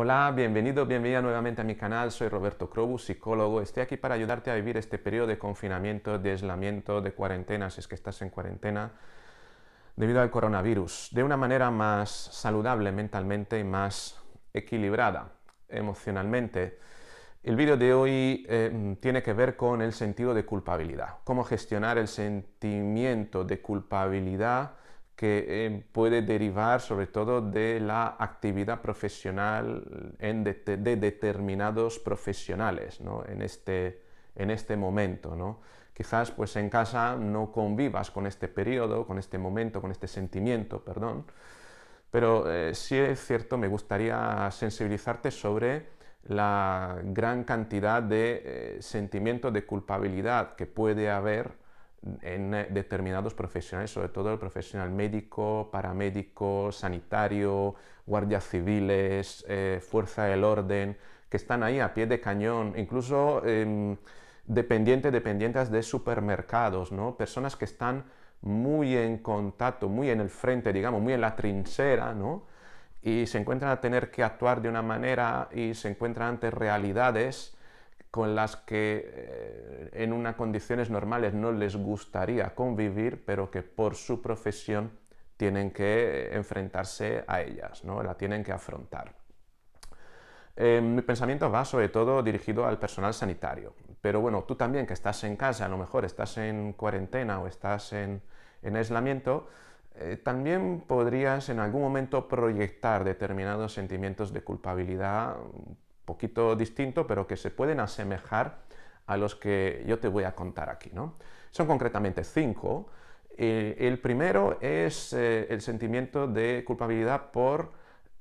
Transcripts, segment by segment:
Hola, bienvenido, bienvenida nuevamente a mi canal. Soy Roberto Krobu, psicólogo. Estoy aquí para ayudarte a vivir este periodo de confinamiento, de aislamiento, de cuarentena, si es que estás en cuarentena, debido al coronavirus, de una manera más saludable mentalmente y más equilibrada emocionalmente. El vídeo de hoy eh, tiene que ver con el sentido de culpabilidad, cómo gestionar el sentimiento de culpabilidad que eh, puede derivar sobre todo de la actividad profesional de, determinados profesionales ¿no? en, este, en este momento. Quizás pues en casa no convivas con este periodo, con este momento, con este sentimiento, perdón, pero eh, sí es cierto, me gustaría sensibilizarte sobre la gran cantidad de eh, sentimientos de culpabilidad que puede haber en eh, determinados profesionales, sobre todo el profesional médico, paramédico, sanitario, guardias civiles, eh, fuerza del orden, que están ahí a pie de cañón, incluso dependientes, em, dependientes de supermercados, ¿no? personas que están muy en contacto, muy en el frente, digamos, muy en la trinchera, ¿no? y se encuentran a tener que actuar de una manera y se encuentran ante realidades con las que eh, en unas condiciones normales no les gustaría convivir, pero que por su profesión tienen que enfrentarse a ellas, ¿no? la tienen que afrontar. Eh, mi pensamiento va sobre todo dirigido al personal sanitario, pero bueno, tú también que estás en casa, a lo mejor estás en cuarentena o estás en, aislamiento, eh, también podrías en algún momento proyectar determinados sentimientos de culpabilidad poquito distinto, pero que se pueden asemejar a los que yo te voy a contar aquí. Son concretamente cinco. Eh, el primero es eh, el sentimiento de culpabilidad por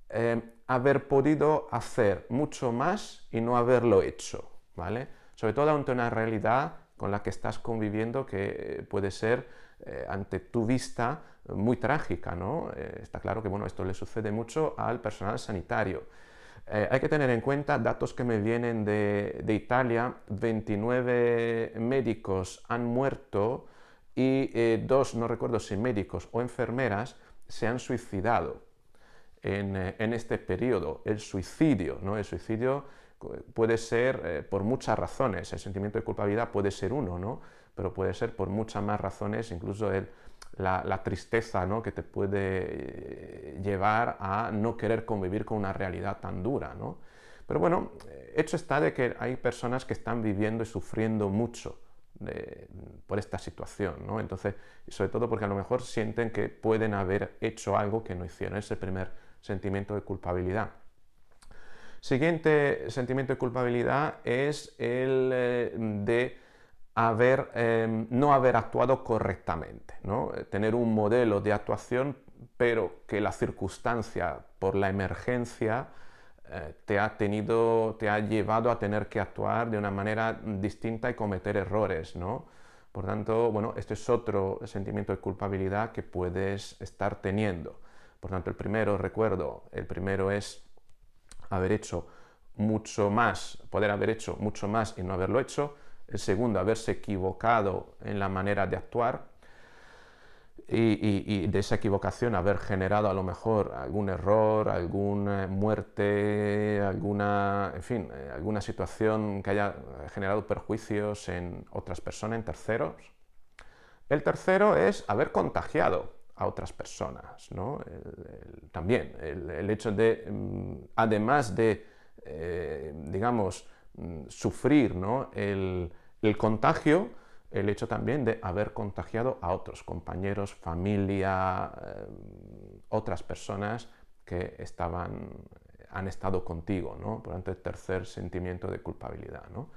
eh, haber podido hacer mucho más y no haberlo hecho, ¿vale? Sobre todo ante una realidad con la que estás conviviendo que puede ser ante tu vista muy trágica, ¿no? está claro que bueno, esto le sucede mucho al personal sanitario eh, hay que tener en cuenta datos que me vienen de, Italia. 29 médicos han muerto y eh, dos, no recuerdo si médicos o enfermeras, se han suicidado en, eh, este periodo. El suicidio, ¿no? El suicidio puede ser por muchas razones. El sentimiento de culpabilidad puede ser uno, ¿no? Pero puede ser por muchas más razones, incluso la, la, tristeza ¿no? que te puede llevar a no querer convivir con una realidad tan dura, Pero bueno, eh, hecho está de que hay personas que están viviendo y sufriendo mucho por esta situación, Entonces, sobre todo porque a lo mejor sienten que pueden haber hecho algo que no hicieron, ese primer sentimiento de culpabilidad. Siguiente sentimiento de culpabilidad es el eh, de eh, no haber actuado correctamente, ¿no? tener un modelo de actuación pero que la circunstancia por la emergencia eh, te, ha tenido, te ha llevado a tener que actuar de una manera distinta y cometer errores, ¿no? Por tanto, bueno, este es otro sentimiento de culpabilidad que puedes estar teniendo. Por tanto, el primero, recuerdo, el primero es haber hecho mucho más, poder haber hecho mucho más y no haberlo hecho. El segundo, haberse equivocado en la manera de actuar, y, de esa equivocación haber generado a lo mejor algún error, alguna muerte, alguna, en fin, eh, alguna situación que haya generado perjuicios en otras personas, en terceros. El tercero es haber contagiado a otras personas, también el, hecho de, mm, además de, eh, digamos, mm, sufrir el contagio, el hecho también de haber contagiado a otros compañeros, familia, eh, otras personas que estaban, han estado contigo, ¿no? Por tanto, el tercer sentimiento de culpabilidad, ¿no?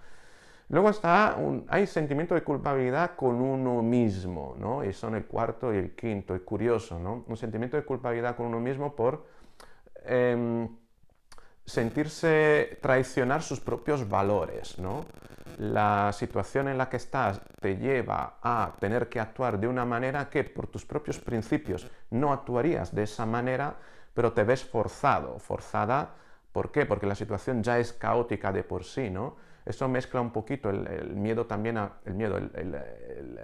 Luego está un, hay sentimiento de culpabilidad con uno mismo, ¿no? Y son el cuarto y el quinto, es curioso, Un sentimiento de culpabilidad con uno mismo por em, sentirse traicionar sus propios valores, ¿no? la situación en la que estás te lleva a tener que actuar de una manera que por tus propios principios no actuarías de esa manera, pero te ves forzado, forzada, ¿por qué? Porque la situación ya es caótica de por sí, ¿no? Eso mezcla un poquito el, miedo también, el miedo, el, el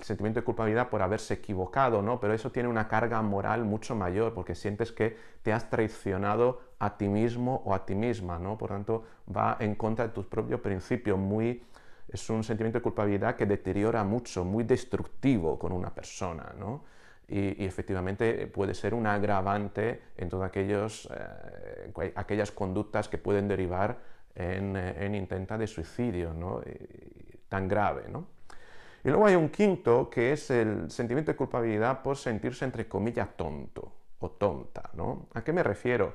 sentimiento de culpabilidad por haberse equivocado, ¿no? Pero eso tiene una carga moral mucho mayor porque sientes que te has traicionado a ti mismo o a ti misma, ¿no? Por tanto, va en contra de tus propios principios, muy, es un sentimiento de culpabilidad que deteriora mucho, muy destructivo con una persona, ¿no? Y, efectivamente eh, puede ser un agravante en todas aquellos, eh, aquellas conductas que pueden derivar en, eh, en de suicidio, ¿no? tan grave, ¿no? Y luego hay un quinto que es el sentimiento de culpabilidad por sentirse, entre comillas, tonto o tonta, ¿no? ¿A qué me refiero?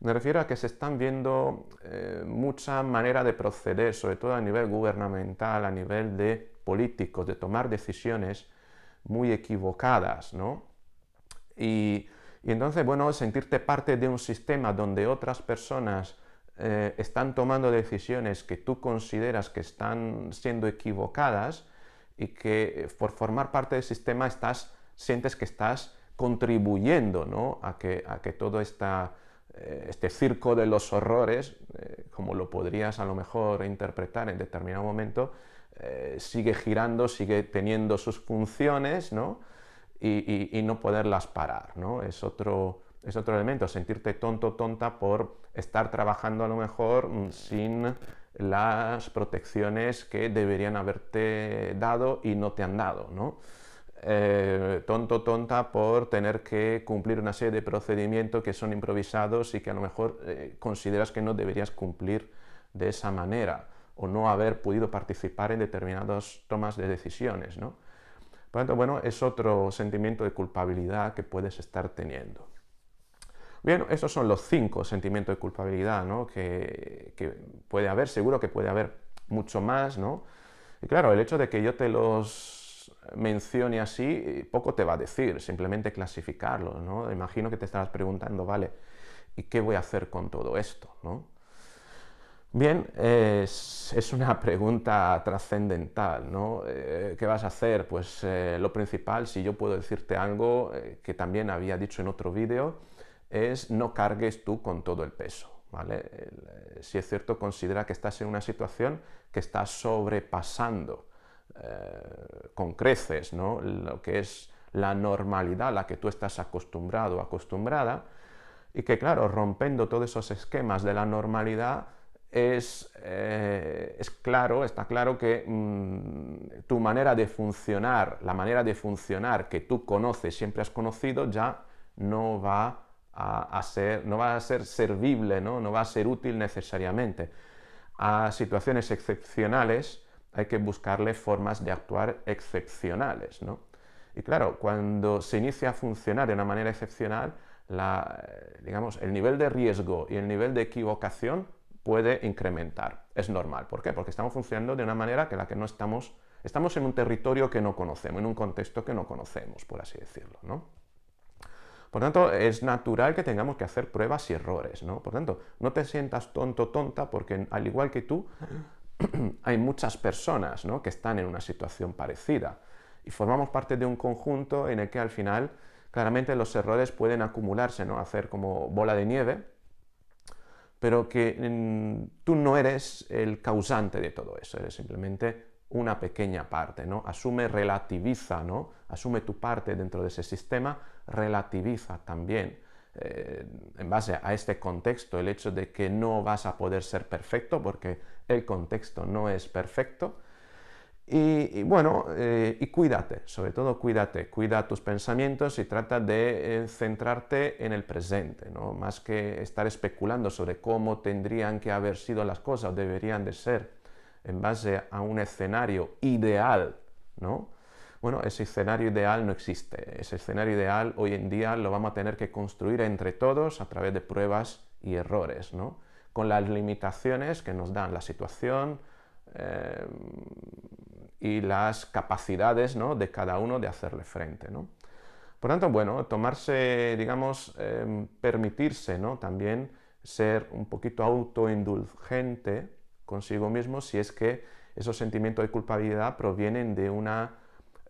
Me refiero a que se están viendo eh, muchas maneras de proceder, sobre todo a nivel gubernamental, a nivel de políticos, de tomar decisiones muy equivocadas, ¿no? Y, entonces, bueno, sentirte parte de un sistema donde otras personas eh, están tomando decisiones que tú consideras que están siendo equivocadas y que eh, por formar parte del sistema estás, sientes que estás contribuyendo ¿no? a, que, a que eh, este circo de los horrores, eh, como lo podrías a lo mejor interpretar en determinado momento, eh, sigue girando, sigue teniendo sus funciones, ¿no? Y, y no poderlas parar, ¿no? Es otro, es otro elemento, sentirte tonto, tonta por estar trabajando a lo mejor mm, sin las protecciones que deberían haberte dado y no te han dado, ¿no? eh, tonto, tonta por tener que cumplir una serie de procedimientos que son improvisados y que a lo mejor eh, consideras que no deberías cumplir de esa manera o no haber podido participar en determinadas tomas de decisiones, ¿no? Por lo tanto, bueno, es otro sentimiento de culpabilidad que puedes estar teniendo. Bien, esos son los cinco sentimientos de culpabilidad ¿no? que, que, puede haber, seguro que puede haber mucho más, ¿no? Y claro, el hecho de que yo te los mencione así, eh, poco te va a decir, simplemente clasificarlo, ¿no? Imagino que te estarás preguntando, vale, ¿y qué voy a hacer con todo esto, Bien, es, una pregunta trascendental, ¿no? Eh, ¿Qué vas a hacer? Pues eh, lo principal, si yo puedo decirte algo que también había dicho en otro vídeo, es no cargues tú con todo el peso, ¿vale? si es cierto, considera que estás en una situación que estás sobrepasando eh, con creces ¿no? lo que es la normalidad a la que tú estás acostumbrado, acostumbrada, y que claro, rompiendo todos esos esquemas de la normalidad, es, eh, claro, está claro que mm, tu manera de funcionar, la manera de funcionar que tú conoces, siempre has conocido, ya no va a, a ser, no va a ser servible, ¿no? no va a ser útil necesariamente. A situaciones excepcionales, hay que buscarle formas de actuar excepcionales, ¿no? Y claro, cuando se inicia a funcionar de una manera excepcional, la, eh, digamos, el nivel de riesgo y el nivel de equivocación puede incrementar. Es normal. ¿Por qué? Porque estamos funcionando de una manera que la que no estamos, estamos en un territorio que no conocemos, en un contexto que no conocemos, por así decirlo, ¿no? Por tanto, es natural que tengamos que hacer pruebas y errores, ¿no? Por tanto, no te sientas tonto, tonta, porque al igual que tú, hay muchas personas que están en una situación parecida y formamos parte de un conjunto en el que al final claramente los errores pueden acumularse, ¿no? hacer como bola de nieve, pero que mm, tú no eres el causante de todo eso, eres simplemente una pequeña parte, ¿no? Asume, relativiza, ¿no? Asume tu parte dentro de ese sistema, relativiza también eh, en base a este contexto el hecho de que no vas a poder ser perfecto porque el contexto no es perfecto. Y, bueno, eh, y cuídate, sobre todo cuídate, cuida tus pensamientos y trata de eh, centrarte en el presente, ¿no? más que estar especulando sobre cómo tendrían que haber sido las cosas o deberían de ser en base a un escenario ideal, ¿no? Bueno, ese escenario ideal no existe. Ese escenario ideal hoy en día lo vamos a tener que construir entre todos a través de pruebas y errores, ¿no? con las limitaciones que nos dan la situación eh, y las capacidades de cada uno de hacerle frente. Por tanto, bueno, tomarse, digamos, em, permitirse también ser un poquito autoindulgente consigo mismo si es que esos sentimientos de culpabilidad provienen de una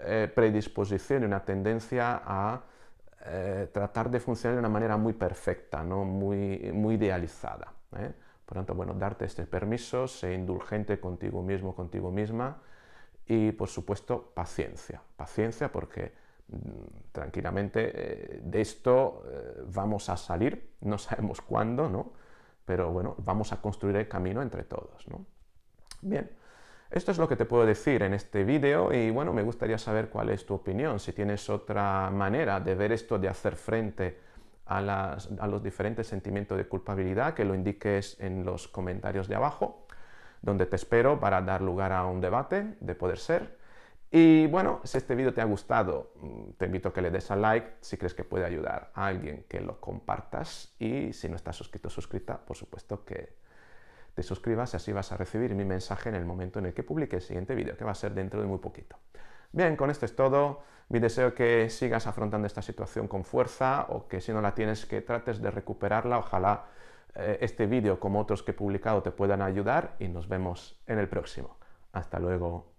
eh, predisposición, de una tendencia a eh, tratar de funcionar de una manera muy perfecta, muy idealizada. ¿eh? Por tanto, bueno, darte este permiso, sé indulgente contigo mismo, contigo misma y, por supuesto, paciencia. Paciencia porque mm, tranquilamente eh, de esto eh, vamos a salir, no sabemos cuándo, ¿no? Pero bueno, vamos a construir el camino entre todos, ¿no? Bien, esto es lo que te puedo decir en este vídeo y bueno, me gustaría saber cuál es tu opinión, si tienes otra manera de ver esto de hacer frente a, los diferentes sentimientos de culpabilidad, que lo indiques en los comentarios de abajo, donde te espero para dar lugar a un debate de poder ser. Y bueno, si este vídeo te ha gustado, mm, te invito a que le des a like si crees que puede ayudar a alguien, que lo compartas y si no estás suscrito o suscrita, por supuesto que te suscribas y así vas a recibir mi mensaje en el momento en el que publique el siguiente vídeo, que va a ser dentro de muy poquito. Bien, con esto es todo. Mi deseo que sigas afrontando esta situación con fuerza o que si no la tienes que trates de recuperarla. Ojalá eh, este vídeo como otros que he publicado te puedan ayudar y nos vemos en el próximo. Hasta luego.